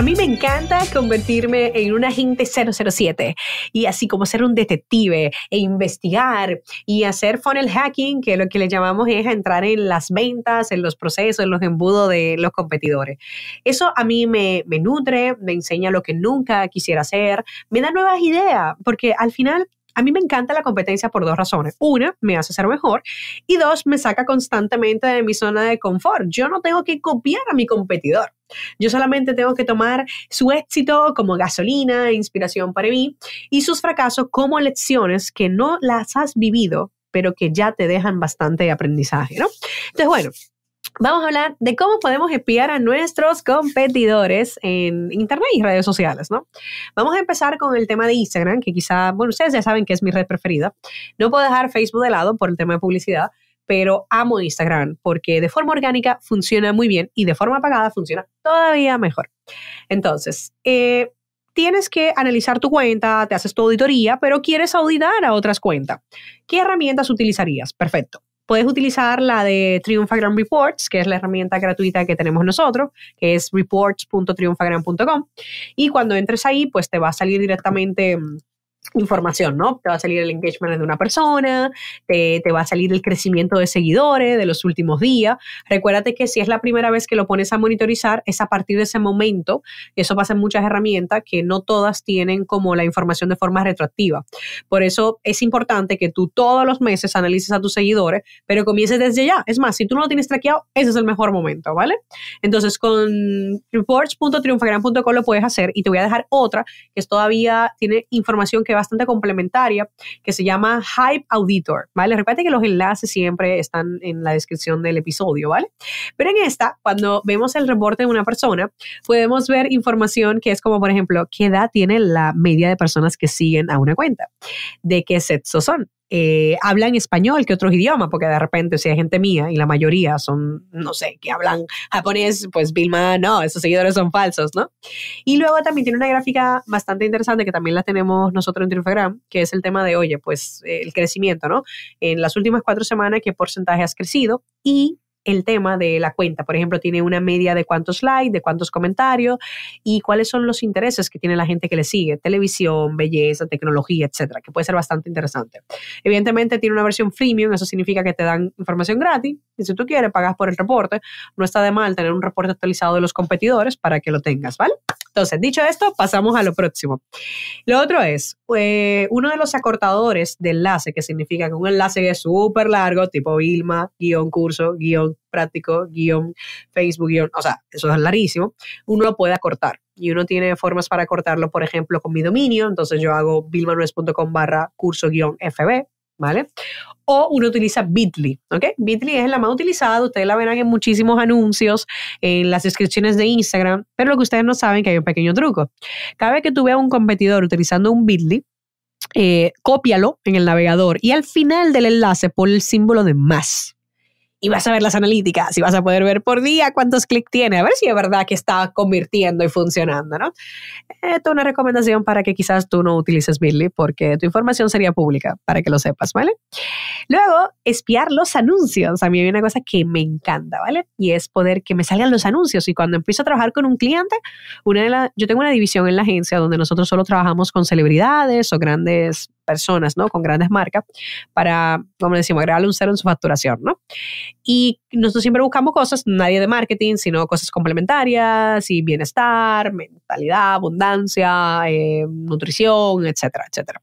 A mí me encanta convertirme en un agente 007 y así como ser un detective e investigar y hacer funnel hacking, que lo que le llamamos es entrar en las ventas, en los procesos, en los embudos de los competidores. Eso a mí me, me nutre, me enseña lo que nunca quisiera hacer, me da nuevas ideas, porque al final a mí me encanta la competencia por dos razones. Una, me hace ser mejor y dos, me saca constantemente de mi zona de confort. Yo no tengo que copiar a mi competidor. Yo solamente tengo que tomar su éxito como gasolina, inspiración para mí y sus fracasos como lecciones que no las has vivido, pero que ya te dejan bastante aprendizaje, ¿no? Entonces, bueno, Vamos a hablar de cómo podemos espiar a nuestros competidores en Internet y redes sociales, ¿no? Vamos a empezar con el tema de Instagram, que quizá, bueno, ustedes ya saben que es mi red preferida. No puedo dejar Facebook de lado por el tema de publicidad, pero amo Instagram porque de forma orgánica funciona muy bien y de forma pagada funciona todavía mejor. Entonces, eh, tienes que analizar tu cuenta, te haces tu auditoría, pero quieres auditar a otras cuentas. ¿Qué herramientas utilizarías? Perfecto puedes utilizar la de TriunfaGram Reports, que es la herramienta gratuita que tenemos nosotros, que es reports.triunfagram.com. Y cuando entres ahí, pues te va a salir directamente mm, información, ¿no? Te va a salir el engagement de una persona, te, va a salir el crecimiento de seguidores de los últimos días. Recuérdate que si es la primera vez que lo pones a monitorizar, es a partir de ese momento, eso pasa en muchas herramientas que no todas tienen como la información de forma retroactiva. Por eso es importante que tú todos los meses analices a tus seguidores, pero comiences desde ya. Es más, si tú no lo tienes traqueado, ese es el mejor momento, ¿vale? Entonces con con lo puedes hacer y te voy a dejar otra que todavía tiene información que bastante complementaria, que se llama Hype Auditor, ¿vale? Recuerden que los enlaces siempre están en la descripción del episodio, ¿vale? Pero en esta, cuando vemos el reporte de una persona, podemos ver información que es como, por ejemplo, qué edad tiene la media de personas que siguen a una cuenta, de qué sexo son, eh, hablan español que otros idiomas, porque de repente, si hay gente mía y la mayoría son, no sé, que hablan japonés, pues Vilma, no, esos seguidores son falsos, ¿no? Y luego también tiene una gráfica bastante interesante que también la tenemos nosotros en Triunfagram, que es el tema de, oye, pues el crecimiento, ¿no? En las últimas cuatro semanas, ¿qué porcentaje has crecido? Y el tema de la cuenta. Por ejemplo, tiene una media de cuántos likes, de cuántos comentarios y cuáles son los intereses que tiene la gente que le sigue. Televisión, belleza, tecnología, etcétera, que puede ser bastante interesante. Evidentemente, tiene una versión freemium, eso significa que te dan información gratis y si tú quieres, pagas por el reporte. No está de mal tener un reporte actualizado de los competidores para que lo tengas, ¿vale? Entonces, dicho esto, pasamos a lo próximo. Lo otro es, eh, uno de los acortadores de enlace, que significa que un enlace es súper largo, tipo Vilma, guión curso, guión práctico, guión Facebook, o sea, eso es larguísimo, uno lo puede acortar. Y uno tiene formas para cortarlo, por ejemplo, con mi dominio. Entonces yo hago vilmanuez.com barra curso guión FB ¿vale? O uno utiliza Bitly, ¿ok? Bitly es la más utilizada, ustedes la verán en muchísimos anuncios, en las descripciones de Instagram, pero lo que ustedes no saben que hay un pequeño truco. Cada vez que tú veas un competidor utilizando un Bitly, eh, cópialo en el navegador y al final del enlace pon el símbolo de más y vas a ver las analíticas y vas a poder ver por día cuántos clics tiene, a ver si es verdad que está convirtiendo y funcionando, ¿no? Esto eh, es una recomendación para que quizás tú no utilices Bitly porque tu información sería pública, para que lo sepas, ¿vale? Luego, espiar los anuncios. A mí hay una cosa que me encanta, ¿vale? Y es poder que me salgan los anuncios y cuando empiezo a trabajar con un cliente, una yo tengo una división en la agencia donde nosotros solo trabajamos con celebridades o grandes personas, ¿no? Con grandes marcas para, como decimos, agregarle un cero en su facturación, ¿no? Y nosotros siempre buscamos cosas, nadie de marketing, sino cosas complementarias y bienestar, mentalidad, abundancia, eh, nutrición, etcétera, etcétera.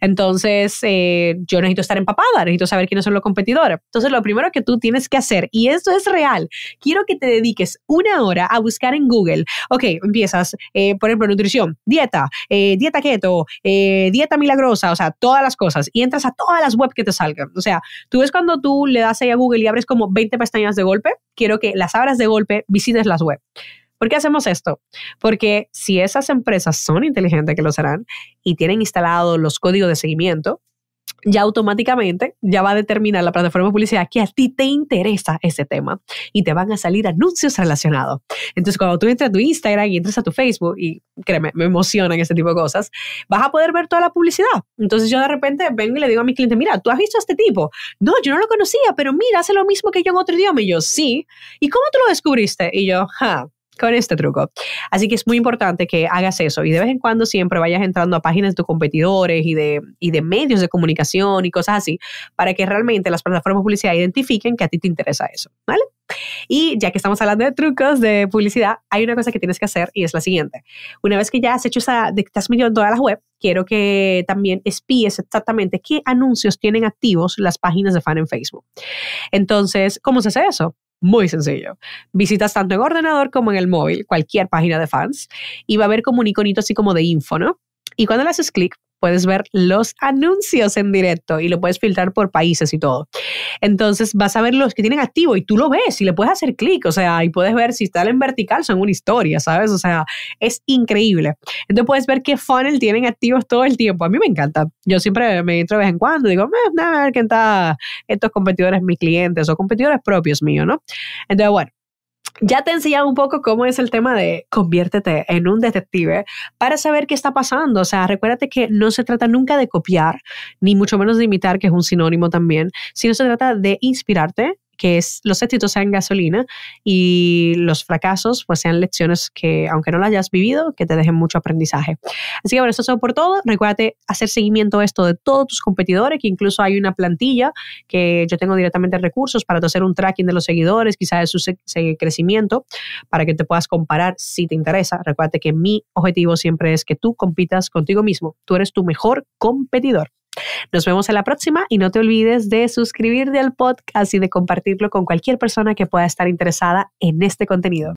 Entonces, eh, yo necesito estar empapada, necesito saber quiénes son los competidores. Entonces, lo primero que tú tienes que hacer, y esto es real, quiero que te dediques una hora a buscar en Google, ok, empiezas, eh, por ejemplo, nutrición, dieta, eh, dieta keto, dieta milagrosa, o sea, todas las cosas, y entras a todas las webs que te salgan. O sea, tú ves cuando tú le das ahí a Google y abres como 20 pestañas de golpe, quiero que las abras de golpe, visites las webs. ¿Por qué hacemos esto? Porque si esas empresas son inteligentes, que lo serán, y tienen instalados los códigos de seguimiento, ya automáticamente ya va a determinar la plataforma de publicidad que a ti te interesa ese tema y te van a salir anuncios relacionados. Entonces, cuando tú entras a tu Instagram y entras a tu Facebook, y créeme, me emocionan ese tipo de cosas, vas a poder ver toda la publicidad. Entonces, yo de repente vengo y le digo a mi cliente, mira, ¿tú has visto a este tipo? No, yo no lo conocía, pero mira, hace lo mismo que yo en otro idioma. Y yo, sí. ¿Y cómo tú lo descubriste? Y yo, ja, con este truco. Así que es muy importante que hagas eso y de vez en cuando siempre vayas entrando a páginas de tus competidores y de, de medios de comunicación y cosas así para que realmente las plataformas de publicidad identifiquen que a ti te interesa eso, ¿vale? Y ya que estamos hablando de trucos de publicidad, hay una cosa que tienes que hacer y es la siguiente. Una vez que ya has hecho esa, de estás midiendo todas las web, quiero que también espíes exactamente qué anuncios tienen activos las páginas de fan en Facebook. Entonces, ¿cómo se hace eso? Muy sencillo. Visitas tanto en ordenador como en el móvil, cualquier página de fans, y va a haber como un iconito así como de info, ¿no? Y cuando le haces clic, puedes ver los anuncios en directo y lo puedes filtrar por países y todo. Entonces vas a ver los que tienen activo y tú lo ves y le puedes hacer clic, o sea, y puedes ver si están en vertical, son una historia, ¿sabes? O sea, es increíble. Entonces puedes ver qué funnel tienen activos todo el tiempo. A mí me encanta. Yo siempre me entro de vez en cuando, digo, a ver quién está, estos competidores, mis clientes o competidores propios míos, ¿no? Entonces, bueno, ya te enseñé un poco cómo es el tema de conviértete en un detective para saber qué está pasando. O sea, recuérdate que no se trata nunca de copiar, ni mucho menos de imitar, que es un sinónimo también, sino se trata de inspirarte que los éxitos sean gasolina y los fracasos pues sean lecciones que, aunque no las hayas vivido, que te dejen mucho aprendizaje. Así que bueno, eso es por todo. Recuérdate hacer seguimiento a esto de todos tus competidores, que incluso hay una plantilla que yo tengo directamente recursos para hacer un tracking de los seguidores, quizás de su crecimiento, para que te puedas comparar si te interesa. Recuérdate que mi objetivo siempre es que tú compitas contigo mismo. Tú eres tu mejor competidor. Nos vemos en la próxima y no te olvides de suscribirte al podcast y de compartirlo con cualquier persona que pueda estar interesada en este contenido.